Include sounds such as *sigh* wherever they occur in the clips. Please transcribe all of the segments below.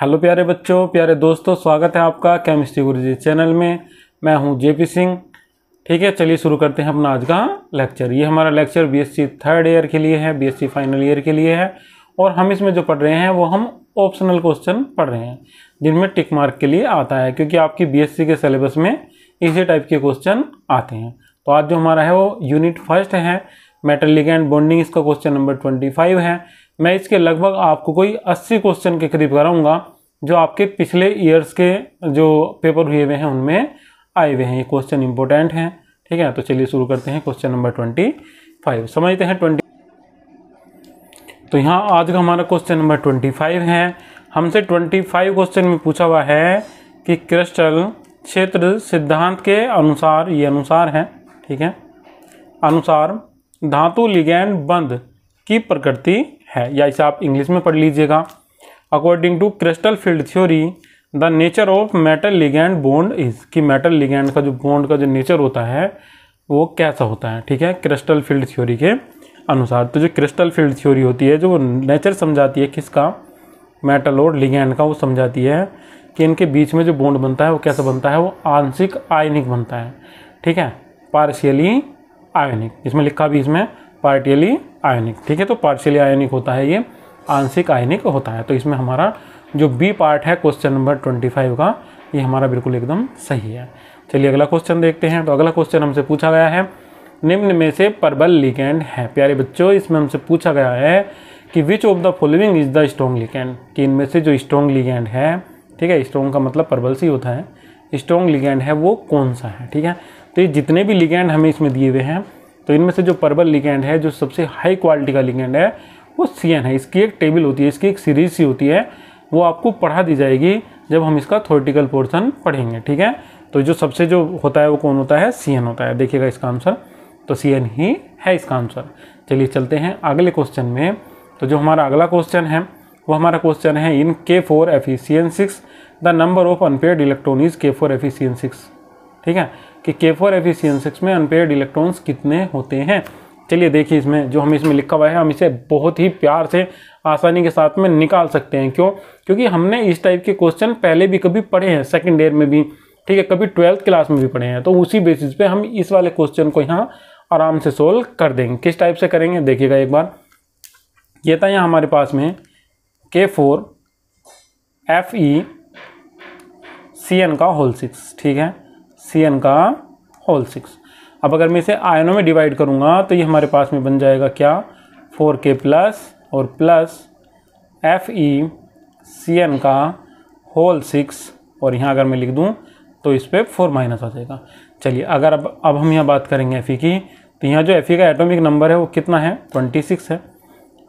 Hello प्यारे बच्चों प्यारे दोस्तों स्वागत है आपका केमिस्ट्री गुरुजी चैनल में मैं हूं जेपी सिंह ठीक है चलिए शुरू करते हैं अपना आज का लेक्चर ये हमारा लेक्चर बीएससी थर्ड ईयर के लिए है बीएससी फाइनल ईयर के लिए है और हम इसमें जो पढ़ रहे हैं वो हम ऑप्शनल क्वेश्चन पढ़ रहे हैं जिनमें टिक मार्क के लिए आता है क्योंकि आपकी बी के सिलेबस में इसी टाइप के क्वेश्चन आते हैं तो आज जो हमारा है वो यूनिट फर्स्ट है मेटल लिगेंड बॉन्डिंग इसका क्वेश्चन नंबर ट्वेंटी फाइव है मैं इसके लगभग आपको कोई 80 क्वेश्चन के करीब कराऊंगा जो आपके पिछले ईयर्स के जो पेपर हुए हुए हैं उनमें आए हुए हैं ये क्वेश्चन इंपॉर्टेंट हैं ठीक है तो चलिए शुरू करते हैं क्वेश्चन नंबर ट्वेंटी फाइव समझते हैं ट्वेंटी तो यहाँ आज का हमारा क्वेश्चन नंबर ट्वेंटी फाइव है हमसे ट्वेंटी फाइव क्वेश्चन में पूछा हुआ है कि क्रिस्टल क्षेत्र सिद्धांत के अनुसार ये अनुसार है ठीक है अनुसार धातु लिगैंड बंद की प्रकृति है या इसे आप इंग्लिश में पढ़ लीजिएगा according to crystal field theory the nature of metal ligand bond is कि मेटल लिगेंड का जो बोंड का जो नेचर होता है वो कैसा होता है ठीक है क्रिस्टल फील्ड थ्योरी के अनुसार तो जो क्रिस्टल फील्ड थ्योरी होती है जो नेचर समझाती है किसका मेटल और लिगेंड का वो समझाती है कि इनके बीच में जो बोंड बनता है वो कैसा बनता है वो आंशिक आयनिक बनता है ठीक है पार्शियली आयनिक इसमें लिखा भी इसमें पार्टियली आयनिक ठीक है तो पार्शियली आयनिक होता है ये आंशिक आयनिक होता है तो इसमें हमारा जो बी पार्ट है क्वेश्चन नंबर ट्वेंटी फाइव का ये हमारा बिल्कुल एकदम सही है चलिए अगला क्वेश्चन देखते हैं तो अगला क्वेश्चन हमसे पूछा गया है निम्न में से परबल लिकेंड है प्यारे बच्चों इसमें हमसे पूछा गया है कि which of the following is the strong ligand कि इनमें से जो स्ट्रॉन्ग लिकेंड है ठीक है स्ट्रॉन्ग का मतलब परबल सी होता है स्ट्रॉन्ग लिकेंड है वो कौन सा है ठीक है तो ये जितने भी लिकेंड हमें इसमें दिए हुए हैं तो इनमें से जो पर्बल लिगेंड है जो सबसे हाई क्वालिटी का लिगेंड है वो सी है इसकी एक टेबल होती है इसकी एक सीरीज सी होती है वो आपको पढ़ा दी जाएगी जब हम इसका थोरेटिकल पोर्सन पढ़ेंगे ठीक है तो जो सबसे जो होता है वो कौन होता है सी होता है देखिएगा इसका आंसर तो सी ही है इसका आंसर चलिए चलते हैं अगले क्वेश्चन में तो जो हमारा अगला क्वेश्चन है वो हमारा क्वेश्चन है in K four F E C N six the number of unpaired electron is K four F E C N six ठीक है कि के फोर एफ सिक्स में अनपेयर्ड इलेक्ट्रॉन्स कितने होते हैं चलिए देखिए इसमें जो हमें इसमें लिखा हुआ है हम इसे बहुत ही प्यार से आसानी के साथ में निकाल सकते हैं क्यों क्योंकि हमने इस टाइप के क्वेश्चन पहले भी कभी पढ़े हैं सेकेंड ईयर में भी ठीक है कभी ट्वेल्थ क्लास में भी पढ़े हैं तो उसी बेसिस पे हम इस वाले क्वेश्चन को यहाँ आराम से सोल्व कर देंगे किस टाइप से करेंगे देखिएगा एक बार ये था यहाँ हमारे पास में K four F E C N का होल सिक्स ठीक है सी एन का होल सिक्स अब अगर मैं इसे आयनों में डिवाइड करूँगा तो ये हमारे पास में बन जाएगा क्या फोर के प्लस और plus F E C N का होल सिक्स और यहाँ अगर मैं लिख दूँ तो इस पर फोर माइनस आ जाएगा चलिए अगर अब अब हम यहाँ बात करेंगे एफ ई की तो यहाँ जो एफ ई का एटॉमिक नंबर है वो कितना है ट्वेंटी सिक्स है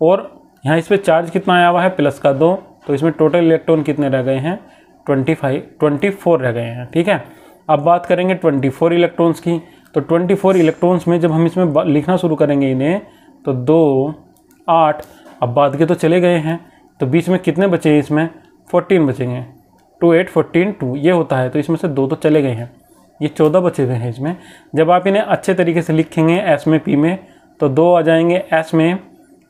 और यहाँ इस पर चार्ज कितना आया हुआ है प्लस का दो तो इसमें टोटल इलेक्ट्रॉन कितने रह गए हैं ट्वेंटी फाइव ट्वेंटी फोर रह गए हैं ठीक है अब बात करेंगे 24 इलेक्ट्रॉन्स की तो 24 इलेक्ट्रॉन्स में जब हम इसमें लिखना शुरू करेंगे इन्हें तो दो आठ अब बाद के तो चले गए हैं तो बीच में कितने बचे हैं इसमें फोर्टीन बचेंगे टू एट फोर्टीन टू ये होता है तो इसमें से दो तो चले गए हैं ये चौदह बचे हुए हैं इसमें जब आप इन्हें अच्छे तरीके से लिखेंगे एस में पी में तो दो आ जाएंगे एस में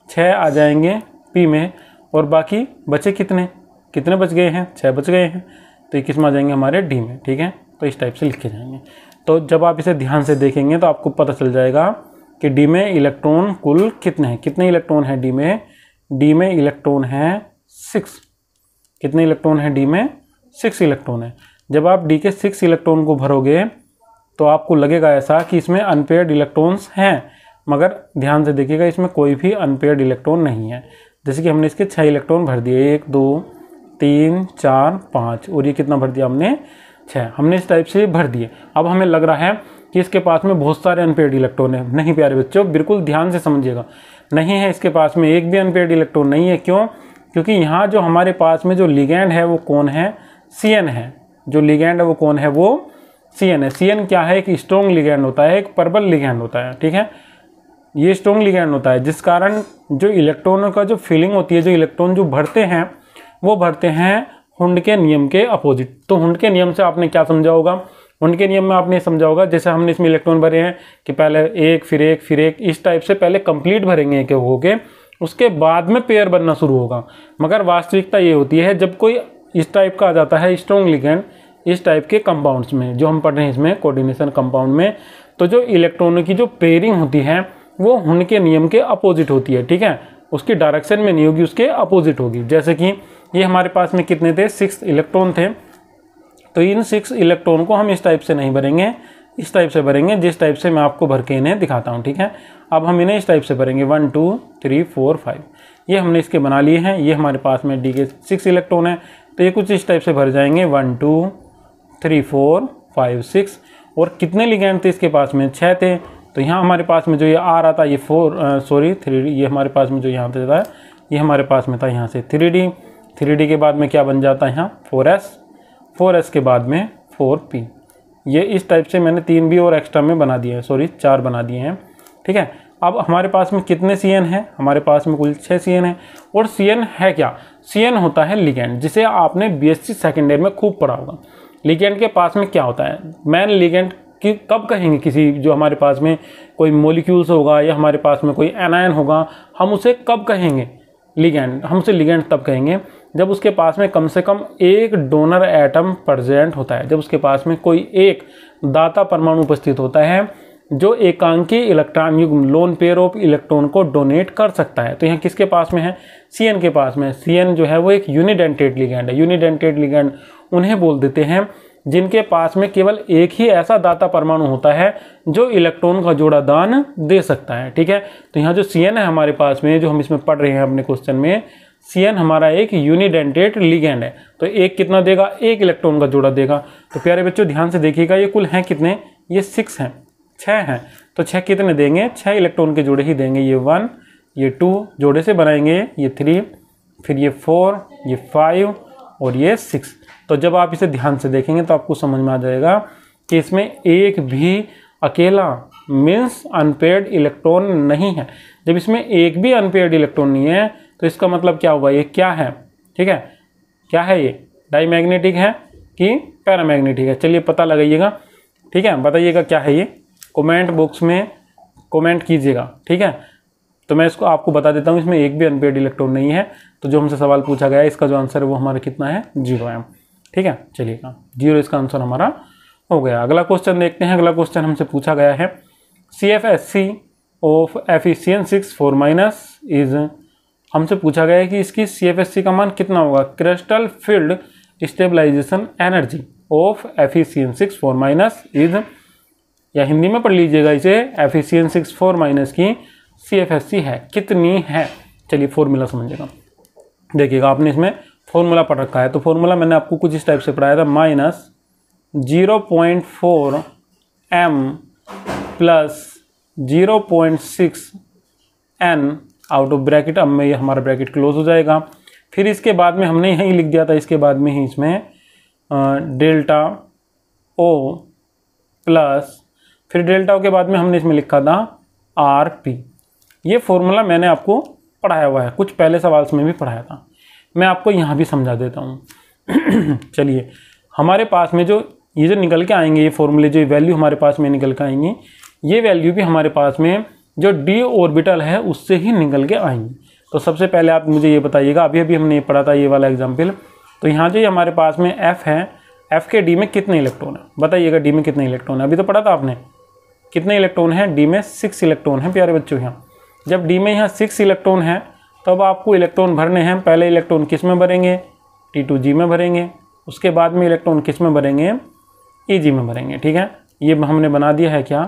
छः आ जाएंगे पी में और बाकी बचे कितने कितने बच गए हैं छः बच गए हैं तो इक्कीस में आ जाएंगे हमारे डी में ठीक है तो इस टाइप से लिखे जाएंगे तो जब आप इसे ध्यान से देखेंगे तो आपको पता चल जाएगा कि डी में इलेक्ट्रॉन कुल कितने हैं कितने इलेक्ट्रॉन हैं डी में डी में इलेक्ट्रॉन है सिक्स कितने इलेक्ट्रॉन हैं डी में सिक्स इलेक्ट्रॉन है जब आप डी के सिक्स इलेक्ट्रॉन को भरोगे तो आपको लगेगा ऐसा कि इसमें अनपेयर्ड इलेक्ट्रॉन्स हैं मगर ध्यान से देखिएगा इसमें कोई भी अनपेयर्ड इलेक्ट्रॉन नहीं है जैसे कि हमने इसके छः इलेक्ट्रॉन भर दिए एक दो तीन चार पाँच और ये कितना भर दिया हमने छः हमने इस टाइप से भर दिए अब हमें लग रहा है कि इसके पास में बहुत सारे अनपेड इलेक्ट्रॉन है नहीं प्यारे बच्चों बिल्कुल ध्यान से समझिएगा नहीं है इसके पास में एक भी अनपेड इलेक्ट्रॉन नहीं है क्यों क्योंकि यहाँ जो हमारे पास में जो लिगेंड है वो कौन है सी है जो लिगेंड है वो कौन है वो सी है सी क्या है एक स्ट्रॉन्ग लिगेंड होता है एक परबल लिगेंड होता है ठीक है ये स्ट्रॉन्ग लिगेंड होता है जिस कारण जो इलेक्ट्रॉनों का जो फीलिंग होती है जो इलेक्ट्रॉन जो भरते हैं वो भरते हैं हुंड के नियम के अपोजिट तो हुंड के नियम से आपने क्या समझा होगा हुंड के नियम में आपने समझा होगा जैसे हमने इसमें इलेक्ट्रॉन भरे हैं कि पहले एक फिर एक फिर एक इस टाइप से पहले कंप्लीट भरेंगे एक होके उसके बाद में पेयर बनना शुरू होगा मगर वास्तविकता ये होती है जब कोई इस टाइप का आ जाता है स्ट्रॉन्ग लिगेंड इस टाइप के कंपाउंड्स में जो हम पढ़ रहे हैं इसमें कोऑर्डिनेशन कंपाउंड में तो जो इलेक्ट्रॉनों की जो पेयरिंग होती है वो हुंड के नियम के अपोजिट होती है ठीक है उसकी डायरेक्शन में नहीं होगी उसके अपोजिट होगी जैसे कि ये हमारे पास में कितने थे सिक्स इलेक्ट्रॉन थे तो इन सिक्स इलेक्ट्रॉन को हम इस टाइप से नहीं भरेंगे इस टाइप से भरेंगे जिस टाइप से मैं आपको भर के इन्हें दिखाता हूँ ठीक है अब हम इन्हें इस टाइप से भरेंगे one two three four five ये हमने इसके बना लिए हैं ये हमारे पास में डी के सिक्स इलेक्ट्रॉन है तो ये कुछ इस टाइप से भर जाएंगे one two three four five six और कितने लिगेंड थे इसके पास में छः थे तो यहाँ हमारे पास में जो ये आ रहा था ये फोर सॉरी थ्री ये हमारे पास में जो यहाँ पे था ये हमारे पास में था यहाँ से थ्री डी थ्री के बाद में क्या बन जाता है यहाँ फोर एस फोर एस के बाद में फोर पी ये इस टाइप से मैंने तीन भी और एक्स्ट्रा में बना दिए हैं सॉरी चार बना दिए हैं ठीक है अब हमारे पास में कितने सी एन है हमारे पास में कुल छः सी एन है और सी एन है क्या सी एन होता है लिगेंड जिसे आपने B S C second year में खूब पढ़ा होगा लिगेंड के पास में क्या होता है मैन लिगेंड कि कब कहेंगे किसी जो हमारे पास में कोई मोलिक्यूल्स होगा या हमारे पास में कोई एनायन होगा हम उसे कब कहेंगे लिगेंड हम उसे लिगेंड तब कहेंगे जब उसके पास में कम से कम एक डोनर एटम प्रजेंट होता है जब उसके पास में कोई एक दाता परमाणु उपस्थित होता है जो एकांकी इलेक्ट्रॉन युग्म लोन पेयर ऑफ इलेक्ट्रॉन को डोनेट कर सकता है तो यहाँ किसके पास में है सी के पास में सी जो है वो एक यूनिडेंटेड लिगेंड है यूनिडेंटेड लिगेंड उन्हें बोल देते हैं जिनके पास में केवल एक ही ऐसा दाता परमाणु होता है जो इलेक्ट्रॉन का जोड़ा दान दे सकता है ठीक है तो यहाँ जो सी है हमारे पास में जो हम इसमें पढ़ रहे हैं अपने क्वेश्चन में सी हमारा एक यूनिडेंटेट लिगेंड है तो एक कितना देगा एक इलेक्ट्रॉन का जोड़ा देगा तो प्यारे बच्चों ध्यान से देखिएगा ये कुल हैं कितने ये सिक्स हैं छः हैं तो छः कितने देंगे छः इलेक्ट्रॉन के जोड़े ही देंगे ये वन ये टू जोड़े से बनाएंगे ये थ्री फिर ये फोर ये फाइव और ये सिक्स तो जब आप इसे ध्यान से देखेंगे तो आपको समझ में आ जाएगा कि इसमें एक भी अकेला मीन्स अनपेड इलेक्ट्रॉन नहीं है जब इसमें एक भी अनपेड इलेक्ट्रॉन नहीं है तो इसका मतलब क्या हुआ ये क्या है ठीक है क्या है ये मैग्नेटिक है कि पैरामैग्नेटिक है चलिए पता लगाइएगा ठीक है बताइएगा क्या है ये कमेंट बॉक्स में कमेंट कीजिएगा ठीक है तो मैं इसको आपको बता देता हूँ इसमें एक भी अनपेड इलेक्ट्रॉन नहीं है तो जो हमसे सवाल पूछा गया है इसका जो आंसर है वो हमारा कितना है जीरो एम ठीक है चलिएगा हाँ। जीरो इसका आंसर हमारा हो गया अगला क्वेश्चन देखते हैं अगला क्वेश्चन हमसे पूछा गया है C F S C of एफिशियन सिक्स फोर माइनस इज हमसे पूछा गया है कि इसकी सी का मान कितना होगा crystal field stabilization energy of एफिशियन सिक्स फोर माइनस इज या हिंदी में पढ़ लीजिएगा इसे एफिसियन सिक्स फोर माइनस की सी है कितनी है चलिए फॉर्मूला समझिएगा देखिएगा आपने इसमें फॉर्मूला पढ़ रखा है तो फॉर्मूला मैंने आपको कुछ इस टाइप से पढ़ाया था minus zero point four M plus zero point six N out of bracket अब में ये हमारा ब्रैकेट क्लोज हो जाएगा फिर इसके बाद में हमने यहीं लिख दिया था इसके बाद में ही इसमें डेल्टा ओ प्लस फिर डेल्टा ओ के बाद में हमने इसमें लिखा था आर पी ये फॉर्मूला मैंने आपको पढ़ाया हुआ है कुछ पहले सवाल में भी पढ़ाया था मैं आपको यहाँ भी समझा देता हूँ *clears throat* चलिए हमारे पास में जो ये जो निकल के आएंगे ये फॉर्मूले जो वैल्यू हमारे पास में निकल के आएंगे ये वैल्यू भी हमारे पास में जो डी ऑर्बिटल है उससे ही निकल के आएंगे तो सबसे पहले आप मुझे ये बताइएगा अभी अभी हमने ये पढ़ा था ये वाला एग्जाम्पल तो यहाँ जो हमारे पास में एफ है एफ के डी में कितने इलेक्ट्रॉन है बताइएगा डी में कितने इलेक्ट्रॉन है अभी तो पढ़ा था आपने कितने इलेक्ट्रॉन है डी में सिक्स इलेक्ट्रॉन है प्यारे बच्चों यहाँ जब डी में यहाँ सिक्स इलेक्ट्रॉन है तब आपको इलेक्ट्रॉन भरने हैं पहले इलेक्ट्रॉन किस में भरेंगे टी टू जी में भरेंगे उसके बाद में इलेक्ट्रॉन किस में भरेंगे ई e जी में भरेंगे ठीक है ये हमने बना दिया है क्या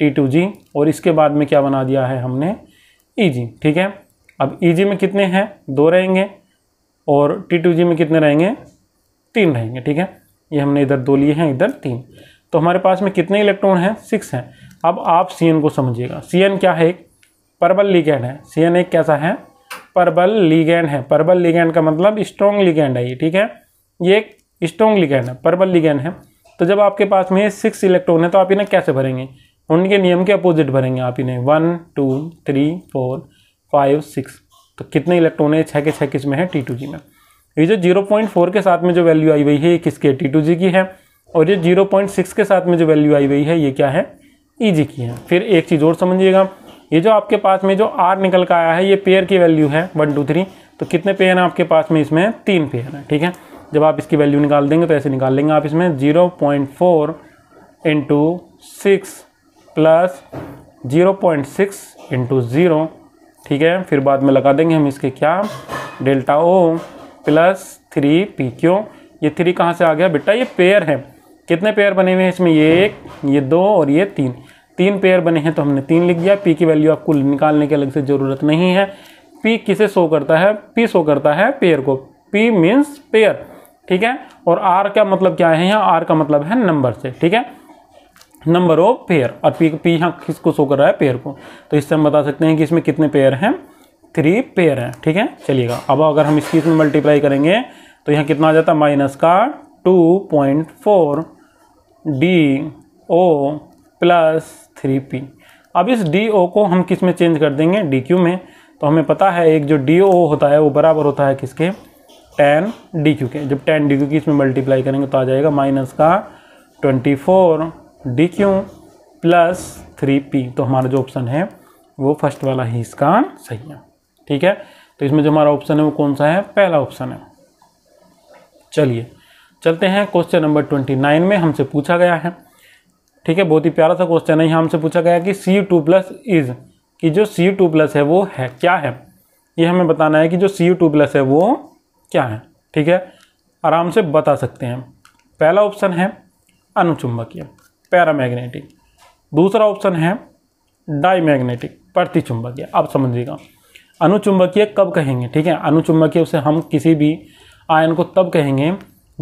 टी टू जी और इसके बाद में क्या बना दिया है हमने ई e जी ठीक है अब ई e जी में कितने हैं दो रहेंगे और टी टू जी में कितने रहेंगे तीन रहेंगे ठीक है ये हमने इधर दो लिए हैं इधर तीन तो हमारे पास में कितने इलेक्ट्रॉन हैं सिक्स हैं अब आप सी एन को समझिएगा सी एन क्या है एक परबल लिगेंड है सी एन एक कैसा है परबल लिगेंड है परबल लिगेंड का मतलब स्ट्रॉन्ग लिगेंड है ये ठीक है ये एक स्ट्रॉन्ग लीगैंड है परबल लिगेंड है तो जब आपके पास में सिक्स इलेक्ट्रॉन है तो आप इन्हें कैसे भरेंगे उनके नियम के अपोजिट भरेंगे आप इन्हें one two three four five six तो कितने इलेक्ट्रॉन है छः के छः किस में है टी टू जी में ये जो जीरो पॉइंट फोर के साथ में जो वैल्यू आई हुई है ये किसके टी टू जी की है और ये जीरो पॉइंट सिक्स के साथ में जो वैल्यू आई हुई है ये क्या है ई e जी की है फिर एक चीज़ और समझिएगा ये जो आपके पास में जो आर निकल का आया है ये पेयर की वैल्यू है वन टू थ्री तो कितने पेयर हैं आपके पास में इसमें तीन पेयर हैं ठीक है जब आप इसकी वैल्यू निकाल देंगे तो ऐसे निकाल लेंगे आप इसमें zero point four into six plus zero point six into zero ठीक है फिर बाद में लगा देंगे हम इसके क्या डेल्टा ओ प्लस थ्री पी क्यू ये थ्री कहाँ से आ गया बेटा ये पेयर है कितने पेयर बने हुए हैं इसमें ये एक ये दो और ये तीन तीन पेयर बने हैं तो हमने तीन लिख दिया पी की वैल्यू आपको निकालने की अलग से ज़रूरत नहीं है पी किसे शो करता है पी शो करता है पेयर को पी मीन्स पेयर ठीक है और आर का मतलब क्या है यहाँ आर का मतलब है नंबर से ठीक है नंबर ऑफ पेयर और पी पी यहाँ किसको शो कर रहा है पेयर को तो इससे हम बता सकते हैं कि इसमें कितने पेयर हैं थ्री पेयर हैं ठीक है चलिएगा अब अगर हम इसकी इसमें मल्टीप्लाई करेंगे तो यहाँ कितना आ जाता है माइनस का two point four D O plus three P अब इस डी ओ को हम किस में चेंज कर देंगे डी क्यू में तो हमें पता है एक जो डी ओ होता है वो बराबर होता है किसके टेन डी क्यू के जब टेन डी क्यू की इसमें मल्टीप्लाई करेंगे तो आ जाएगा माइनस का twenty four D Q plus three P तो हमारा जो ऑप्शन है वो फर्स्ट वाला ही इसका सही है ठीक है तो इसमें जो हमारा ऑप्शन है वो कौन सा है पहला ऑप्शन है चलिए चलते हैं क्वेश्चन नंबर ट्वेंटी नाइन में हमसे पूछा गया है ठीक है बहुत ही प्यारा सा क्वेश्चन है यहाँ हमसे पूछा गया कि सी टू प्लस इज कि जो सी टू प्लस है वो है क्या है ये हमें बताना है कि जो सी टू प्लस है वो क्या है ठीक है आराम से बता सकते हैं पहला ऑप्शन है अनुचुंबकीय पैरामैग्नेटिक दूसरा ऑप्शन है मैग्नेटिक प्रति चुंबकीय आप समझिएगा अनुचुंबकीय कब कहेंगे ठीक है अनुचुंबकीय उसे हम किसी भी आयन को तब कहेंगे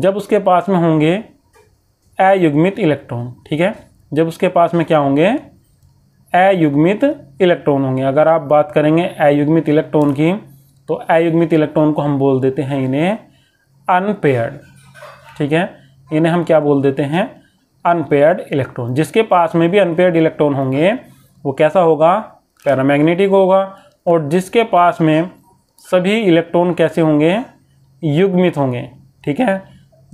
जब उसके पास में होंगे अयुग्मित इलेक्ट्रॉन ठीक है जब उसके पास में क्या होंगे अयुग्मित इलेक्ट्रॉन होंगे अगर आप बात करेंगे अयुग्मित इलेक्ट्रॉन की तो अयुग्मित इलेक्ट्रॉन को हम बोल देते हैं इन्हें अनपेयर्ड ठीक है इन्हें हम क्या बोल देते हैं अनपेयर्ड इलेक्ट्रॉन जिसके पास में भी अनपेयर्ड इलेक्ट्रॉन होंगे वो कैसा होगा पैरामैग्नेटिक होगा और जिसके पास में सभी इलेक्ट्रॉन कैसे होंगे युग्मित होंगे ठीक है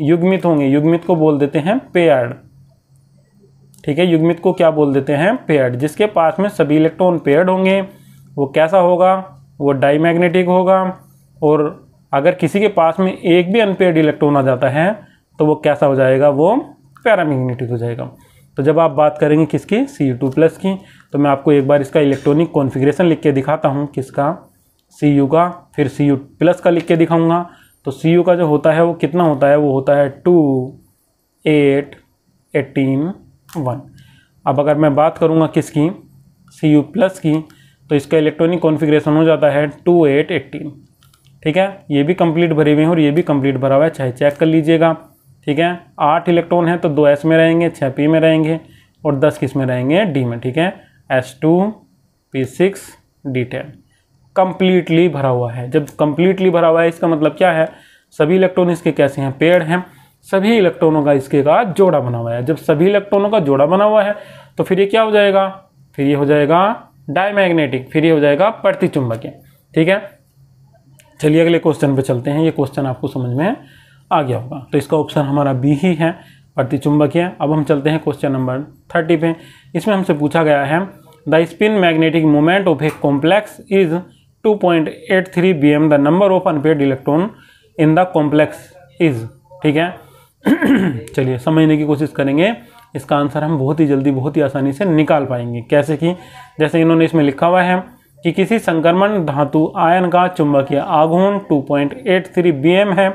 युग्मित होंगे युग्मित को बोल देते हैं पेयर्ड ठीक है युग्मित को क्या बोल देते हैं पेयर्ड जिसके पास में सभी इलेक्ट्रॉन पेयर्ड होंगे वो कैसा होगा वो डाईमैग्नेटिक होगा और अगर किसी के पास में एक भी अनपेयर्ड इलेक्ट्रॉन आ जाता है तो वो कैसा हो जाएगा वो पैरामिग्नेटिक हो जाएगा तो जब आप बात करेंगे किसकी सी यू टू प्लस की तो मैं आपको एक बार इसका इलेक्ट्रॉनिक कॉन्फ़िगरेशन लिख के दिखाता हूँ किसका सी यू का फिर सी यू प्लस का लिख के दिखाऊँगा तो सी यू का जो होता है वो कितना होता है वो होता है टू एट एटीन वन अब अगर मैं बात करूँगा किसकी सी यू प्लस की तो इसका इलेक्ट्रॉनिक कॉन्फ़िगरेशन हो जाता है टू एट एटीन ठीक है ये भी कंप्लीट भरे हुए हैं और ये भी कंप्लीट भरा हुआ है चाहे चेक कर लीजिएगा ठीक है आठ इलेक्ट्रॉन है तो दो एस में रहेंगे छः पी में रहेंगे और दस किस में रहेंगे डी में ठीक है S two P six D ten completely भरा हुआ है जब कम्प्लीटली भरा हुआ है इसका मतलब क्या है सभी इलेक्ट्रॉन इसके कैसे हैं पेड़ हैं सभी इलेक्ट्रॉनों का इसके का जोड़ा बना हुआ है जब सभी इलेक्ट्रॉनों का जोड़ा बना हुआ है तो फिर ये क्या हो जाएगा फिर ये हो जाएगा डायमैग्नेटिक फिर ये हो जाएगा प्रतिचुंबकीय ठीक है चलिए अगले क्वेश्चन पे चलते हैं ये क्वेश्चन आपको समझ में आ गया होगा तो इसका ऑप्शन हमारा बी ही है प्रतिचुंबकीय अब हम चलते हैं क्वेश्चन नंबर थर्टी पे इसमें हमसे पूछा गया है the spin magnetic moment of a complex is 2.83 M the number of unpaired electron in the complex is ठीक है *clears throat* चलिए समझने की कोशिश करेंगे इसका आंसर हम बहुत ही जल्दी बहुत ही आसानी से निकाल पाएंगे कैसे कि जैसे इन्होंने इसमें लिखा हुआ है कि किसी संक्रमण धातु आयन का चुंबकीय आघूर्ण 2.83 एम है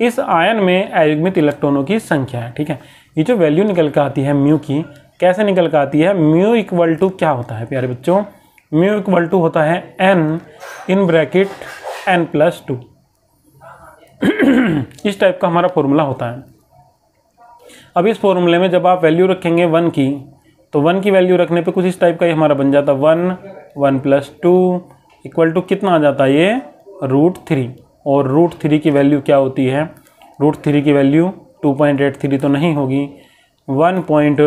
इस आयन में अयुग्मित इलेक्ट्रॉनों की संख्या है ठीक है ये जो वैल्यू निकल कर आती है म्यू की कैसे निकल कर आती है म्यू इक्वल टू क्या होता है प्यारे बच्चों म्यू इक्वल टू होता है N in bracket N plus two इस टाइप का हमारा फॉर्मूला होता है अब इस फॉर्मूले में जब आप वैल्यू रखेंगे वन की तो वन की वैल्यू रखने पर कुछ इस टाइप का ही हमारा बन जाता है one one plus two equal to कितना आ जाता है ये रूट थ्री और रूट थ्री की वैल्यू क्या होती है रूट थ्री की value two point eight three तो नहीं होगी वन पॉइंट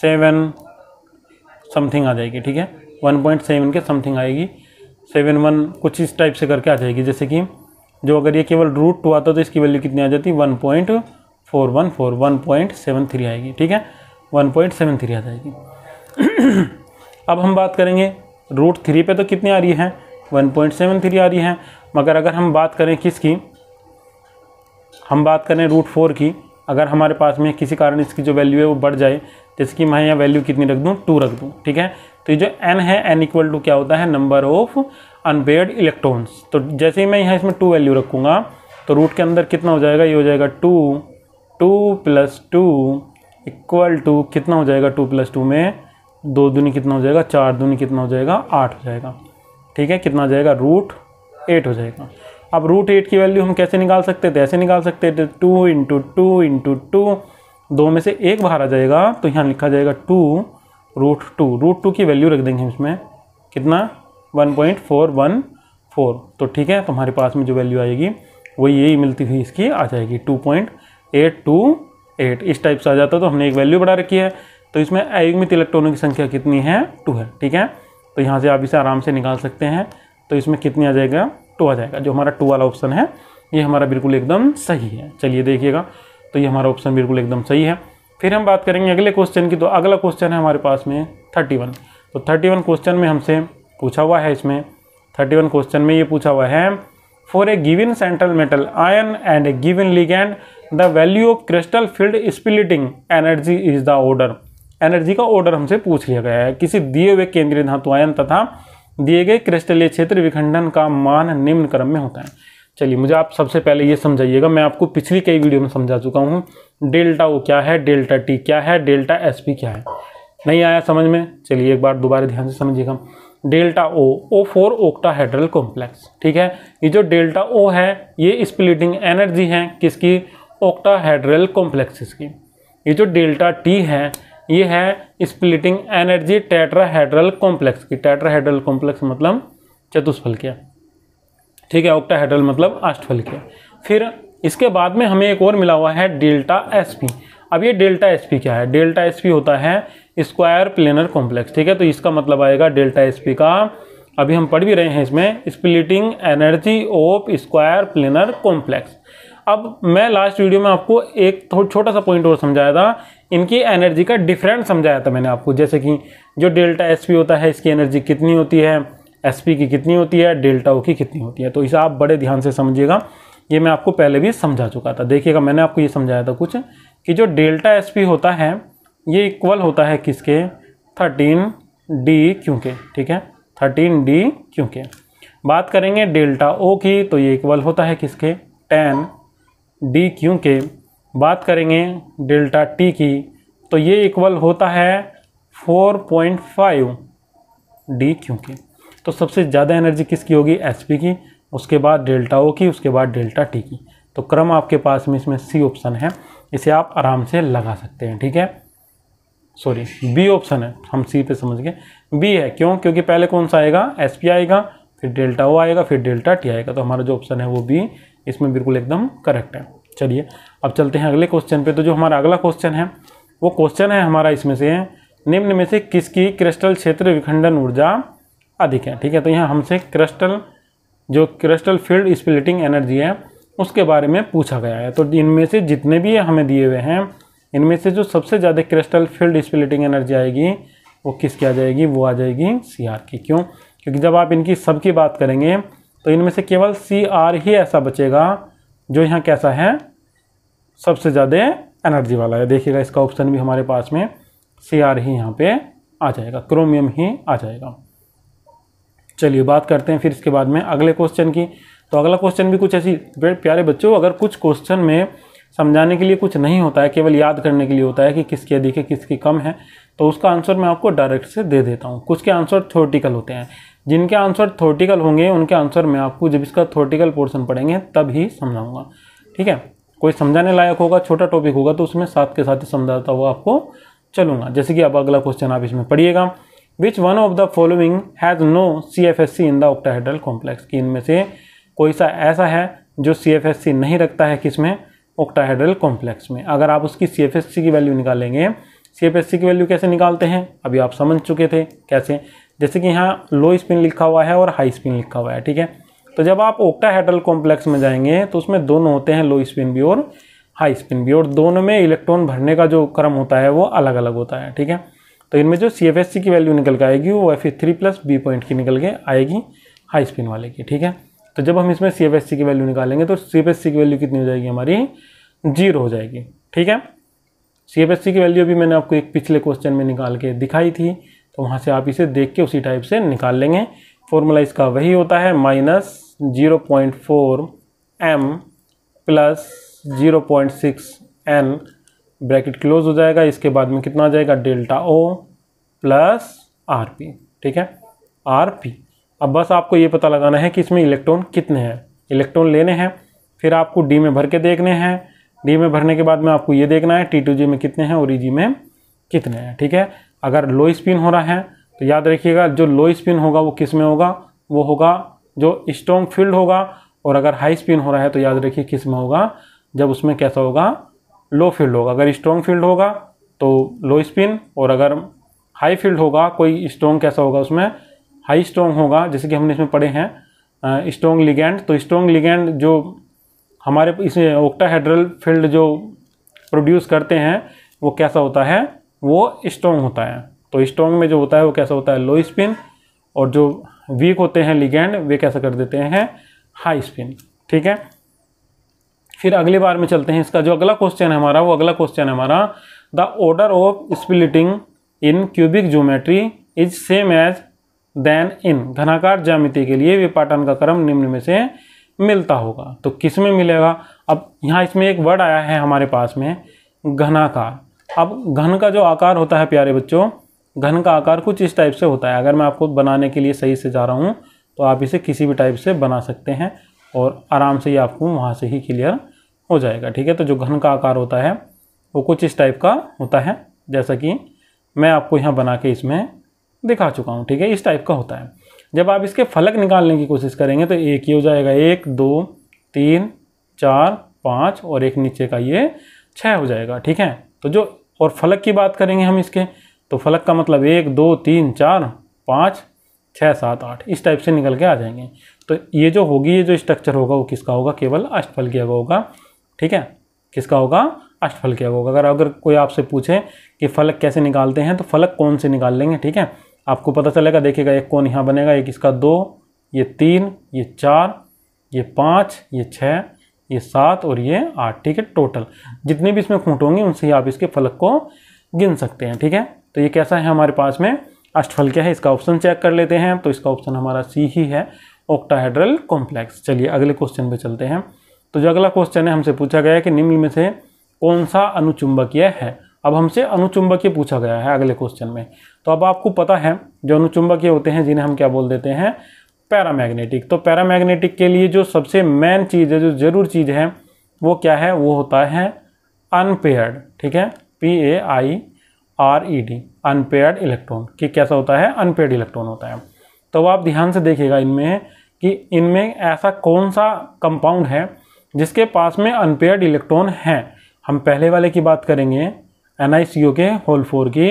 सेवन समथिंग आ जाएगी ठीक है वन पॉइंट सेवन के समथिंग आएगी सेवन वन कुछ इस टाइप से करके आ जाएगी जैसे कि जो अगर ये केवल रूट टू आता तो इसकी वैल्यू कितनी आ जाती one point four one four one point seven three आएगी ठीक है वन पॉइंट सेवन थ्री आ जाएगी *clears throat* अब हम बात करेंगे रूट थ्री पे तो कितनी आ रही है वन पॉइंट सेवन थ्री आ रही है मगर अगर हम बात करें किसकी हम बात करें रूट फोर की अगर हमारे पास में किसी कारण इसकी जो वैल्यू है वो बढ़ जाए तो इसकी मैं यहाँ वैल्यू कितनी रख दूँ टू रख दूँ ठीक है तो ये जो एन है एन इक्वल टू क्या होता है नंबर ऑफ अनपेड इलेक्ट्रॉन्स तो जैसे ही मैं यहाँ इसमें टू वैल्यू रखूँगा तो रूट के अंदर कितना हो जाएगा ये हो जाएगा two two plus two equal to कितना हो जाएगा टू प्लस टू में दो दूनी कितना हो जाएगा चार दूनी कितना हो जाएगा आठ हो जाएगा ठीक है कितना हो जाएगा रूट एट हो जाएगा अब रूट एट की वैल्यू हम कैसे निकाल सकते थे ऐसे निकाल सकते थे two into two into two दो में से एक बाहर आ जाएगा तो यहाँ लिखा जाएगा two root two root two की वैल्यू रख देंगे हम इसमें कितना one point four one four तो ठीक है तुम्हारे पास में जो वैल्यू आएगी वो यही मिलती हुई इसकी आ जाएगी two point eight two eight इस टाइप से आ जाता है तो हमने एक वैल्यू बढ़ा रखी है तो इसमें अयुग्मित इलेक्ट्रॉनों की संख्या कितनी है टू है ठीक है तो यहाँ से आप इसे आराम से निकाल सकते हैं तो इसमें कितनी आ जाएगा टू आ जाएगा जो हमारा टू वाला ऑप्शन है ये हमारा बिल्कुल एकदम सही है चलिए देखिएगा तो ये हमारा ऑप्शन बिल्कुल एकदम सही है फिर हम बात करेंगे अगले क्वेश्चन की तो अगला क्वेश्चन है हमारे पास में थर्टी वन तो थर्टी वन क्वेश्चन में हमसे पूछा हुआ है इसमें थर्टी वन क्वेश्चन में ये पूछा हुआ है for a given central metal ion and a given and the value of crystal field splitting energy is the order energy का ऑर्डर हमसे पूछ लिया गया है किसी दिए हुए केंद्रीय धातु आयन तथा दिए गए क्रिस्टलीय क्षेत्र विखंडन का मान निम्न क्रम में होता है चलिए मुझे आप सबसे पहले ये समझाइएगा मैं आपको पिछली कई वीडियो में समझा चुका हूँ डेल्टा ओ क्या है डेल्टा टी क्या है डेल्टा एस पी क्या है नहीं आया समझ में चलिए एक बार दोबारा ध्यान से समझिएगा delta o octahedral complex ठीक है ये जो डेल्टा ओ है ये स्प्लिटिंग एनर्जी है किसकी हेड्रल कॉम्प्लेक्सिस की ये जो डेल्टा टी है ये है स्प्लिटिंग एनर्जी टेट्राहेड्रल कॉम्प्लेक्स की टेट्राहेड्रल कॉम्प्लेक्स मतलब चतुष्फलकिया ठीक है ऑक्टाहेड्रल मतलब अष्टफलकिया फिर इसके बाद में हमें एक और मिला हुआ है डेल्टा एसपी अब ये डेल्टा एसपी क्या है डेल्टा एसपी होता है स्क्वायर प्लेनर कॉम्प्लेक्स ठीक है तो इसका मतलब आएगा डेल्टा एसपी का अभी हम पढ़ भी रहे हैं इसमें splitting energy of square planar complex अब मैं लास्ट वीडियो में आपको एक छोटा सा पॉइंट और समझाया था इनकी एनर्जी का डिफरेंट समझाया था मैंने आपको जैसे कि जो डेल्टा एस होता है इसकी एनर्जी कितनी होती है एस की कितनी होती है डेल्टा ओ की कितनी होती है तो इसे आप बड़े ध्यान से समझिएगा ये मैं आपको पहले भी समझा चुका था देखिएगा मैंने आपको ये समझाया था कुछ कि जो डेल्टा एस होता है ये इक्वल होता है किसके थर्टीन डी क्योंकि ठीक है थर्टीन डी क्योंकि बात करेंगे डेल्टा ओ की तो ये इक्वल होता है किसके टेन डी क्योंकि बात करेंगे डेल्टा टी की तो ये इक्वल होता है 4.5 डी क्योंकि तो सबसे ज़्यादा एनर्जी किसकी होगी एच की उसके बाद डेल्टा ओ की उसके बाद डेल्टा टी की तो क्रम आपके पास में इसमें सी ऑप्शन है इसे आप आराम से लगा सकते हैं ठीक है सॉरी बी ऑप्शन है हम सी पे समझ गए बी है क्यों क्योंकि पहले कौन सा आएगा एस पी आएगा फिर डेल्टा ओ आएगा फिर डेल्टा टी आएगा तो हमारा जो ऑप्शन है वो बी इसमें बिल्कुल एकदम करेक्ट है चलिए अब चलते हैं अगले क्वेश्चन पे तो जो हमारा अगला क्वेश्चन है वो क्वेश्चन है हमारा इसमें से निम्न में से किसकी क्रिस्टल क्षेत्र विखंडन ऊर्जा अधिक है ठीक है तो यहाँ हमसे क्रिस्टल जो क्रिस्टल फील्ड स्प्लिटिंग एनर्जी है उसके बारे में पूछा गया है तो इनमें से जितने भी हमें दिए हुए हैं इनमें से जो सबसे ज़्यादा क्रिस्टल फील्ड स्प्लिटिंग एनर्जी आएगी वो किसकी आ जाएगी वो आ जाएगी सी आर की क्यों क्योंकि जब आप इनकी सबकी बात करेंगे तो इनमें से केवल सी आर ही ऐसा बचेगा जो यहाँ कैसा है सबसे ज़्यादा एनर्जी वाला है देखिएगा इसका ऑप्शन भी हमारे पास में सी आर ही यहाँ पे आ जाएगा क्रोमियम ही आ जाएगा चलिए बात करते हैं फिर इसके बाद में अगले क्वेश्चन की तो अगला क्वेश्चन भी कुछ ऐसी प्यारे बच्चों अगर कुछ क्वेश्चन में समझाने के लिए कुछ नहीं होता है केवल याद करने के लिए होता है कि किसकी अधिक है किसकी कम है तो उसका आंसर मैं आपको डायरेक्ट से दे देता हूँ कुछ के आंसर थ्योरेटिकल होते हैं जिनके आंसर थोटिकल होंगे उनके आंसर मैं आपको जब इसका थोटिकल पोर्सन पढ़ेंगे तब ही समझाऊंगा ठीक है कोई समझाने लायक होगा छोटा टॉपिक होगा तो उसमें साथ के साथ ही समझाता हुआ आपको चलूंगा जैसे कि अब अगला क्वेश्चन आप इसमें पढ़िएगा which one of the following has no C F S C in the octahedral complex कि इनमें से कोई सा ऐसा है जो सी एफ एस सी नहीं रखता है किसमें ऑक्टाहेड्रल कॉम्प्लेक्स में अगर आप उसकी सी एफ एस सी की वैल्यू निकालेंगे सी एफ एस सी की वैल्यू कैसे निकालते हैं अभी आप समझ चुके थे कैसे जैसे कि यहाँ लो स्पिन लिखा हुआ है और हाई स्पिन लिखा हुआ है ठीक है तो जब आप ओक्टाहेड्रल कॉम्प्लेक्स में जाएंगे तो उसमें दोनों होते हैं लो स्पिन भी और हाई स्पिन भी और दोनों में इलेक्ट्रॉन भरने का जो क्रम होता है वो अलग अलग होता है ठीक है तो इनमें जो सी एफ एस सी की वैल्यू निकल के आएगी वो F three plus B point की निकल के आएगी हाई स्पिन वाले की ठीक है तो जब हम इसमें सी एफ एस सी की वैल्यू निकालेंगे तो सी एफ एस सी की वैल्यू कितनी हो जाएगी हमारी जीरो हो जाएगी ठीक है सी एफ एस सी की वैल्यू अभी मैंने आपको एक पिछले क्वेश्चन में निकाल के दिखाई थी तो वहाँ से आप इसे देख के उसी टाइप से निकाल लेंगे फॉर्मूला इसका वही होता है minus zero point four M plus zero point six n bracket close हो जाएगा इसके बाद में कितना आ जाएगा डेल्टा ओ प्लस आर पी ठीक है आर पी अब बस आपको ये पता लगाना है कि इसमें इलेक्ट्रॉन कितने हैं इलेक्ट्रॉन लेने हैं फिर आपको डी में भर के देखने हैं डी में भरने के बाद में आपको ये देखना है टी टू जी में कितने हैं और ई e जी में कितने हैं ठीक है अगर लो स्पिन हो रहा है तो याद रखिएगा जो लो स्पिन होगा वो किस में होगा वो होगा जो स्ट्रॉन्ग फील्ड होगा और अगर हाई स्पिन हो रहा है तो याद रखिए किस में होगा जब उसमें कैसा होगा लो फील्ड होगा अगर स्ट्रॉन्ग फील्ड होगा तो लो स्पिन और अगर हाई फील्ड होगा कोई स्ट्रॉन्ग कैसा होगा उसमें हाई स्ट्रॉन्ग होगा जैसे कि हमने इसमें पढ़े हैं स्ट्रॉन्ग लिगेंड तो स्ट्रॉन्ग लिगेंड जो हमारे इसमें ओक्टाहेड्रल फील्ड जो प्रोड्यूस करते हैं वो कैसा होता है वो स्ट्रॉन्ग होता है तो स्ट्रॉन्ग में जो होता है वो कैसा होता है लो स्पिन और जो वीक होते हैं लिगेंड वे कैसा कर देते हैं हाई स्पिन ठीक है फिर अगली बार में चलते हैं इसका जो अगला क्वेश्चन है हमारा वो अगला क्वेश्चन है हमारा the order of splitting in cubic geometry is same as than in घनाकार ज्यामिति के लिए विपाटन का क्रम निम्न में से मिलता होगा तो किस में मिलेगा अब यहाँ इसमें एक वर्ड आया है हमारे पास में घनाकार अब घन का जो आकार होता है प्यारे बच्चों घन का आकार कुछ इस टाइप से होता है अगर मैं आपको बनाने के लिए सही से जा रहा हूँ तो आप इसे किसी भी टाइप से बना सकते हैं और आराम से ये आपको वहाँ से ही क्लियर हो जाएगा ठीक है तो जो घन का आकार होता है वो कुछ इस टाइप का होता है जैसा कि मैं आपको यहाँ बना के इसमें दिखा चुका हूँ ठीक है इस टाइप का होता है जब आप इसके फलक निकालने की कोशिश करेंगे तो एक ही हो जाएगा एक दो तीन चार पाँच और एक नीचे का ये छः हो जाएगा ठीक है तो जो और फलक की बात करेंगे हम इसके तो फलक का मतलब एक दो तीन चार पाँच छः सात आठ इस टाइप से निकल के आ जाएंगे तो ये जो होगी ये जो स्ट्रक्चर होगा वो किसका होगा केवल अष्टफल किया होगा ठीक है किसका होगा अष्टफल किया होगा अगर अगर कोई आपसे पूछे कि फलक कैसे निकालते हैं तो फलक कौन से निकाल लेंगे ठीक है आपको पता चलेगा देखिएगा एक कौन यहाँ बनेगा एक इसका दो ये तीन ये चार ये पाँच ये छः ये सात और ये आठ ठीक है टोटल जितने भी इसमें खूंट होंगे उनसे ही आप इसके फलक को गिन सकते हैं ठीक है तो ये कैसा है हमारे पास में अष्टफल क्या है इसका ऑप्शन चेक कर लेते हैं तो इसका ऑप्शन हमारा सी ही है ऑक्टाहेड्रल कॉम्प्लेक्स चलिए अगले क्वेश्चन पे चलते हैं तो जो अगला क्वेश्चन है हमसे पूछा गया है कि निम्न में से कौन सा अनुचुंबकीय है अब हमसे अनुचुंबकीय पूछा गया है अगले क्वेश्चन में तो अब आपको पता है जो अनुचुंबकीय होते हैं जिन्हें हम क्या बोल देते हैं पैरामैग्नेटिक तो पैरामैग्नेटिक के लिए जो सबसे मेन चीज़ है जो ज़रूर चीज़ है वो क्या है वो होता है अनपेयर्ड ठीक है P A I R E D unpaired electron कि कैसा होता है अनपेयर्ड इलेक्ट्रॉन होता है तो आप ध्यान से देखिएगा इनमें कि इनमें ऐसा कौन सा कंपाउंड है जिसके पास में अनपेयर्ड इलेक्ट्रॉन हैं हम पहले वाले की बात करेंगे एन के होल फोर की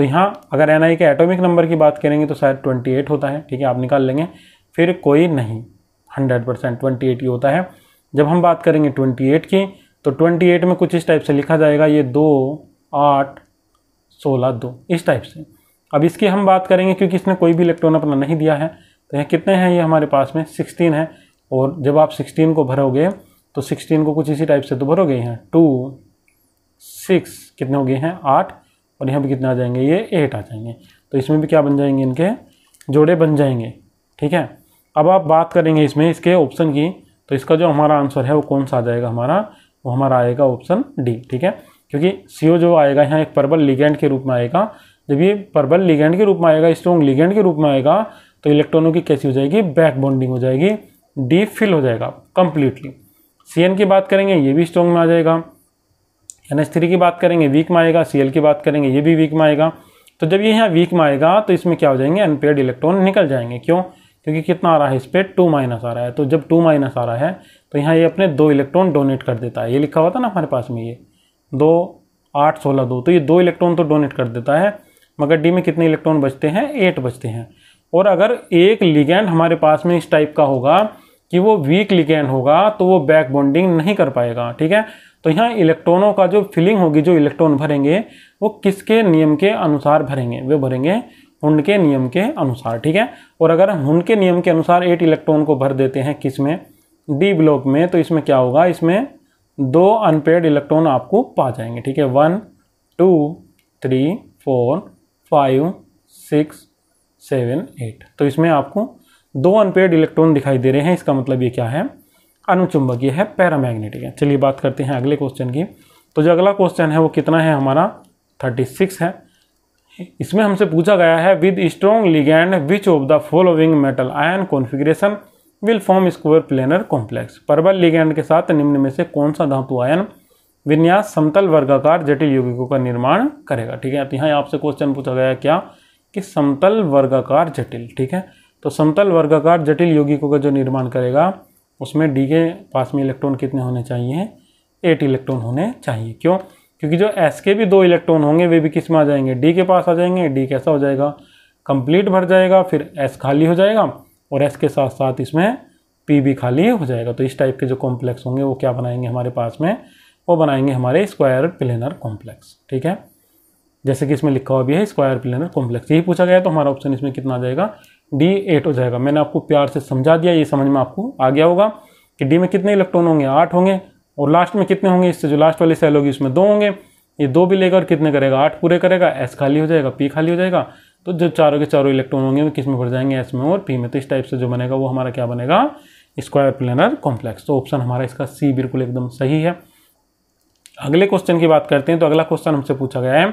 तो यहाँ अगर एन के एटॉमिक नंबर की बात करेंगे तो शायद 28 होता है ठीक है आप निकाल लेंगे फिर कोई नहीं 100 परसेंट ट्वेंटी ही होता है जब हम बात करेंगे 28 की तो 28 में कुछ इस टाइप से लिखा जाएगा ये दो आठ सोलह दो इस टाइप से अब इसकी हम बात करेंगे क्योंकि इसने कोई भी इलेक्ट्रॉन अपना नहीं दिया है तो यहाँ कितने हैं ये हमारे पास में सिक्सटीन है और जब आप सिक्सटीन को भरोगे तो सिक्सटीन को कुछ इसी टाइप से तो भरोगे हैं टू सिक्स कितने हो गए हैं आठ और यहाँ पे कितने आ जाएंगे ये एट आ जाएंगे तो इसमें भी क्या बन जाएंगे इनके जोड़े बन जाएंगे ठीक है अब आप बात करेंगे इसमें इसके ऑप्शन की तो इसका जो हमारा आंसर है वो कौन सा आ जाएगा हमारा वो हमारा आएगा ऑप्शन डी ठीक है क्योंकि सी जो आएगा यहाँ एक परबल लिगेंड के रूप में आएगा जब ये परबल लिगेंड के रूप में आएगा स्ट्रॉन्ग लिगेंड के रूप में आएगा तो इलेक्ट्रॉनों की कैसी हो जाएगी बैक बॉन्डिंग हो जाएगी डी फिल हो जाएगा कंप्लीटली सी की बात करेंगे ये भी स्ट्रॉन्ग में आ जाएगा एन एच थ्री की बात करेंगे वीक में आएगा सी की बात करेंगे ये भी वीक में आएगा तो जब ये यहाँ वीक में आएगा तो इसमें क्या हो जाएंगे अनपेड इलेक्ट्रॉन निकल जाएंगे क्यों क्योंकि कितना आ रहा है इस पर टू माइनस आ रहा है तो जब टू माइनस आ रहा है तो यहाँ ये अपने दो इलेक्ट्रॉन डोनेट कर देता है ये लिखा हुआ था ना हमारे पास में ये दो आठ सोलह दो तो ये दो इलेक्ट्रॉन तो डोनेट कर देता है मगर डी में कितने इलेक्ट्रॉन बचते हैं एट बचते हैं और अगर एक लिगेंड हमारे पास में इस टाइप का होगा कि वो वीक लिगेंड होगा तो वो बैक बॉन्डिंग नहीं कर पाएगा ठीक है तो यहाँ इलेक्ट्रॉनों का जो फिलिंग होगी जो इलेक्ट्रॉन भरेंगे वो किसके नियम के अनुसार भरेंगे वे भरेंगे हुंड के नियम के अनुसार ठीक है और अगर हम हुंड के नियम के अनुसार एट इलेक्ट्रॉन को भर देते हैं किस में डी ब्लॉक में तो इसमें क्या होगा इसमें दो अनपेड इलेक्ट्रॉन आपको पा जाएंगे ठीक है one two three four five six seven eight तो इसमें आपको दो अनपेड इलेक्ट्रॉन दिखाई दे रहे हैं इसका मतलब ये क्या है अनुचुंबकीय है पैरामैग्नेटिक है चलिए बात करते हैं अगले क्वेश्चन की तो जो अगला क्वेश्चन है वो कितना है हमारा थर्टी सिक्स है इसमें हमसे पूछा गया है with strong ligand which of the following metal ion configuration will form square planar complex परबल लिगैंड के साथ निम्न में से कौन सा धातु आयन विन्यास समतल वर्गाकार जटिल यौगिकों का निर्माण करेगा ठीक है तो यहाँ आपसे क्वेश्चन पूछा गया क्या कि समतल वर्गाकार जटिल ठीक है तो समतल वर्गाकार जटिल यौगिकों का जो निर्माण करेगा उसमें डी के पास में इलेक्ट्रॉन कितने होने चाहिए एट इलेक्ट्रॉन होने चाहिए क्यों क्योंकि जो एस के भी दो इलेक्ट्रॉन होंगे वे भी किस में आ जाएंगे डी के पास आ जाएंगे डी कैसा हो जाएगा कंप्लीट भर जाएगा फिर एस खाली हो जाएगा और एस के साथ साथ इसमें पी भी खाली हो जाएगा तो इस टाइप के जो कॉम्प्लेक्स होंगे वो क्या बनाएंगे हमारे पास में वो बनाएंगे हमारे स्क्वायर प्लेनर कॉम्प्लेक्स ठीक है जैसे कि इसमें लिखा हुआ भी है स्क्वायर प्लेनर कॉम्प्लेक्स यही पूछा गया तो हमारा ऑप्शन इसमें कितना आ जाएगा डी एट हो जाएगा मैंने आपको प्यार से समझा दिया ये समझ में आपको आ गया होगा कि डी में कितने इलेक्ट्रॉन होंगे आठ होंगे और लास्ट में कितने होंगे इससे जो लास्ट वाली सेल होगी उसमें दो होंगे ये दो भी लेगा और कितने करेगा आठ पूरे करेगा एस खाली हो जाएगा पी खाली हो जाएगा तो जो चारों के चारों इलेक्ट्रॉन होंगे वो किस में भर जाएंगे एस में और पी में तो इस टाइप से जो बनेगा वो हमारा क्या बनेगा स्क्वायर प्लेनर कॉम्प्लेक्स तो ऑप्शन हमारा इसका सी बिल्कुल एकदम सही है अगले क्वेश्चन की बात करते हैं तो अगला क्वेश्चन हमसे पूछा गया है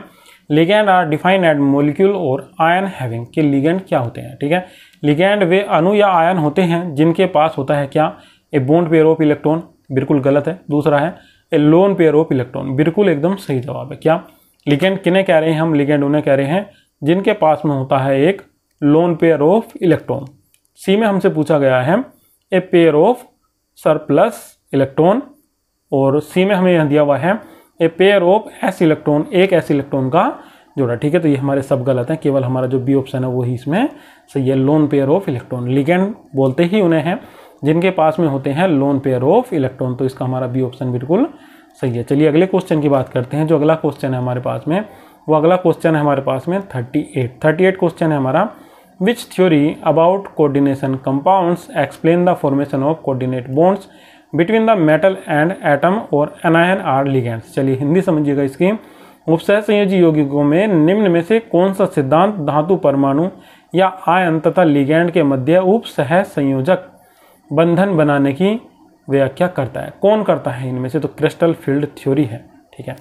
ligand are defined molecule और आयन हैविंग के लिगेंड क्या होते हैं ठीक है लिगेंड वे अनु या आयन होते हैं जिनके पास होता है क्या a bond pair of electron बिल्कुल गलत है दूसरा है a lone pair of electron बिल्कुल एकदम सही जवाब है क्या लिगेंड किन्हें कह रहे हैं हम लिगेंड उन्हें कह रहे हैं जिनके पास में होता है एक lone pair of electron C में हमसे पूछा गया है a pair of surplus electron और सी में हमें यह दिया हुआ है a pair of s electron एक एस इलेक्ट्रॉन का जोड़ा ठीक है तो ये हमारे सब गलत हैं केवल हमारा जो बी ऑप्शन है वही इसमें सही है lone pair of electron ligand बोलते ही उन्हें हैं जिनके पास में होते हैं लोन पेयर ऑफ इलेक्ट्रॉन तो इसका हमारा बी ऑप्शन बिल्कुल सही है चलिए अगले क्वेश्चन की बात करते हैं जो अगला क्वेश्चन है हमारे पास में वो अगला क्वेश्चन है हमारे पास में thirty eight thirty eight question है हमारा which theory about coordination compounds explain the formation of coordinate bonds between the metal and atom और एनायन आर लिगेंड्स चलिए हिंदी समझिएगा इसकी उपसह संयोजी यौगिकों में निम्न में से कौन सा सिद्धांत धातु परमाणु या आयन तथा लिगेंड के मध्य उपसह संयोजक बंधन बनाने की व्याख्या करता है कौन करता है इनमें से तो क्रिस्टल फील्ड थ्योरी है ठीक है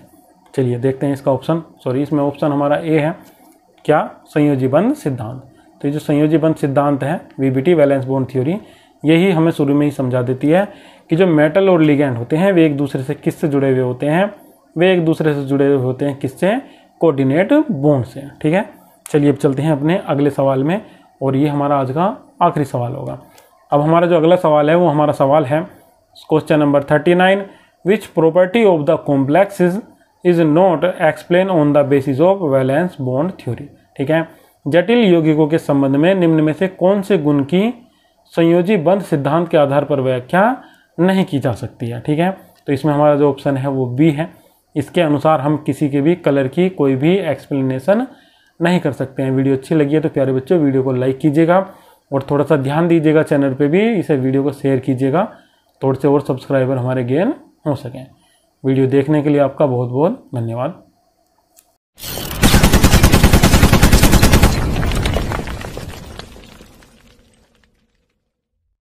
चलिए देखते हैं इसका ऑप्शन सॉरी इसमें ऑप्शन हमारा ए है क्या संयोजी बंध सिद्धांत तो ये जो संयोजी बंध सिद्धांत है V B T valence bond theory यही हमें शुरू में ही समझा देती है कि जो मेटल और लिगेंड होते हैं वे एक दूसरे से किससे जुड़े हुए होते हैं वे एक दूसरे से जुड़े हुए होते हैं किससे कोऑर्डिनेट बोन से ठीक है चलिए अब चलते हैं अपने अगले सवाल में और ये हमारा आज का आखिरी सवाल होगा अब हमारा जो अगला सवाल है वो हमारा सवाल है question number thirty nine which property of the complex is is not explain on the basis of valence bond theory ठीक है जटिल यौगिकों के संबंध में निम्न में से कौन से गुण की संयोजी बंध सिद्धांत के आधार पर व्याख्या नहीं की जा सकती है ठीक है तो इसमें हमारा जो ऑप्शन है वो बी है इसके अनुसार हम किसी के भी कलर की कोई भी एक्सप्लेनेशन नहीं कर सकते हैं वीडियो अच्छी लगी है तो प्यारे बच्चों वीडियो को लाइक कीजिएगा और थोड़ा सा ध्यान दीजिएगा चैनल पे भी इसे वीडियो को शेयर कीजिएगा थोड़े तो से और सब्सक्राइबर हमारे गेन हो सकें वीडियो देखने के लिए आपका बहुत बहुत धन्यवाद